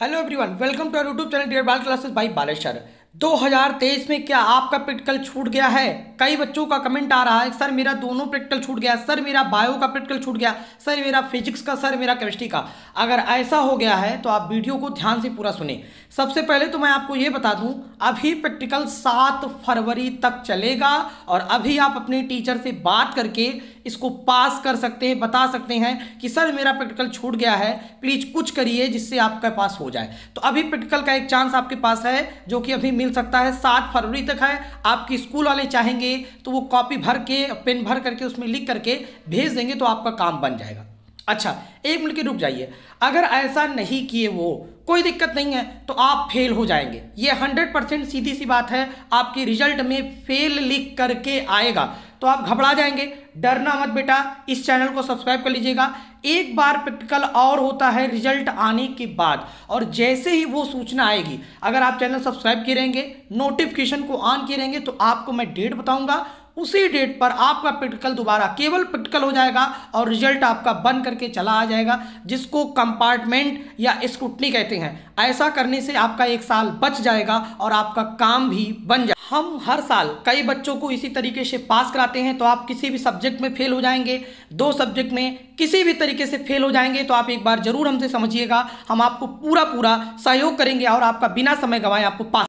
hello everyone welcome to YouTube channel dear Bal classes भाई बालेश्वर 2023 में क्या आपका प्रैक्टिकल छूट गया है कई बच्चों का कमेंट आ रहा है सर मेरा दोनों प्रैक्टिकल छूट गया सर मेरा बायो का प्रैक्टिकल छूट गया सर मेरा फिजिक्स का सर मेरा केमिस्ट्री का अगर ऐसा हो गया है तो आप वीडियो को ध्यान से पूरा सुने सबसे पहले तो मैं आपको ये बता दूं अभी प्रैक्टिकल सात फरवरी तक चलेगा और अभी आप अपने टीचर से बात करके इसको पास कर सकते हैं बता सकते हैं कि सर मेरा प्रैक्टिकल छूट गया है प्लीज़ कुछ करिए जिससे आपका पास हो जाए तो अभी प्रैक्टिकल का एक चांस आपके पास है जो कि अभी मिल सकता है सात फरवरी तक है आपके स्कूल वाले चाहेंगे तो वो कॉपी भर के पेन भर करके उसमें लिख करके भेज देंगे तो आपका काम बन जाएगा अच्छा एक मिनट के रुक जाइए अगर ऐसा नहीं किए वो कोई दिक्कत नहीं है तो आप फेल हो जाएंगे ये हंड्रेड परसेंट सीधी सी बात है आपके रिजल्ट में फेल लिख करके आएगा तो आप घबरा जाएंगे डरना मत बेटा इस चैनल को सब्सक्राइब कर लीजिएगा एक बार प्रैक्टिकल और होता है रिजल्ट आने के बाद और जैसे ही वो सूचना आएगी अगर आप चैनल सब्सक्राइब किए रहेंगे नोटिफिकेशन को ऑन किए रहेंगे तो आपको मैं डेट बताऊंगा उसी डेट पर आपका प्रैक्टिकल दोबारा केवल प्रैक्टिकल हो जाएगा और रिजल्ट आपका बंद करके चला आ जाएगा जिसको कंपार्टमेंट या स्क्रूटनी कहते हैं ऐसा करने से आपका एक साल बच जाएगा और आपका काम भी बन जाएगा हम हर साल कई बच्चों को इसी तरीके से पास कराते हैं तो आप किसी भी सब्जेक्ट में फेल हो जाएंगे दो सब्जेक्ट में किसी भी तरीके से फेल हो जाएंगे तो आप एक बार ज़रूर हमसे समझिएगा हम आपको पूरा पूरा सहयोग करेंगे और आपका बिना समय गवाए आपको पास